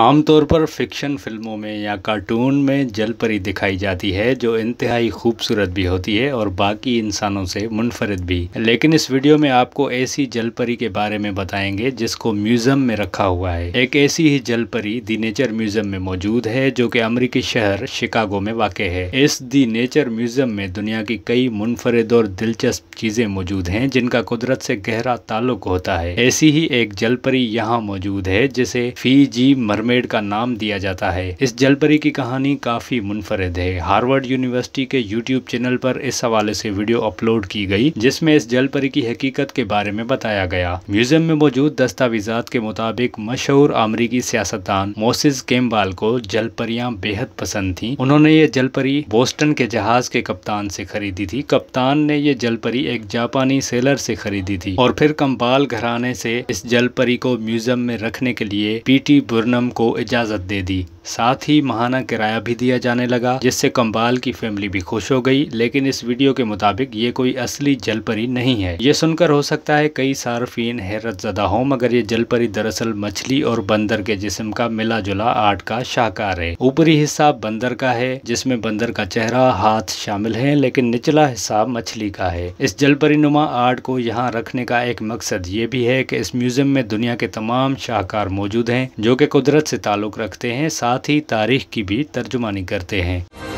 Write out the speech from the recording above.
आमतौर पर फ़िक्शन फिल्मों में या कार्टून में जलपरी दिखाई जाती है जो इंतहाई खूबसूरत भी होती है और बाकी इंसानों से मुनफरद भी लेकिन इस वीडियो में आपको ऐसी जलपरी के बारे में बताएंगे जिसको म्यूज़ियम में रखा हुआ है एक ऐसी ही जलपरी दी नेचर म्यूज़ियम में मौजूद है जो कि अमरीकी शहर शिकागो में वाक़ है इस दी नेचर म्यूज़ियम में दुनिया की कई मुनफरद और दिलचस्प चीज़ें मौजूद हैं जिनका कुदरत से गहरा ताल्लुक होता है ऐसी ही एक जलपरी यहाँ मौजूद है जिसे फी जी मर मरमेड का नाम दिया जाता है इस जलपरी की कहानी काफी मुनफरद है हार्वर्ड यूनिवर्सिटी के यूट्यूब चैनल पर इस हवाले से वीडियो अपलोड की गई जिसमें इस जलपरी की हकीकत के बारे में बताया गया म्यूजियम में मौजूद दस्तावेजात के मुताबिक मशहूर अमरीकी सियासतदान मोसिस केम्बाल को जलपरियां बेहद पसंद थी उन्होंने ये जलपरी बोस्टन के जहाज के कप्तान से खरीदी थी कप्तान ने ये जलपरी एक जापानी सेलर से खरीदी थी और फिर कम्बाल घराने से इस जलपरी को म्यूजियम में रखने के लिए पीटी बुरनम को इजाज़त दे दी साथ ही महाना किराया भी दिया जाने लगा जिससे कम्बाल की फैमिली भी खुश हो गई लेकिन इस वीडियो के मुताबिक ये कोई असली जलपरी नहीं है ये सुनकर हो सकता है कई सार्फिन हैरत ज़दा हो मगर ये जलपरी दरअसल मछली और बंदर के जिस्म का मिला जुला आर्ट का शाहकार है ऊपरी हिस्सा बंदर का है जिसमे बंदर का चेहरा हाथ शामिल है लेकिन निचला हिस्सा मछली का है इस जलपरी नुमा आर्ट को यहाँ रखने का एक मकसद ये भी है की इस म्यूजियम में दुनिया के तमाम शाहकार मौजूद है जो की कुदरत से ताल्लुक रखते हैं साथ साथ ही तारीख की भी तर्जुमानी करते हैं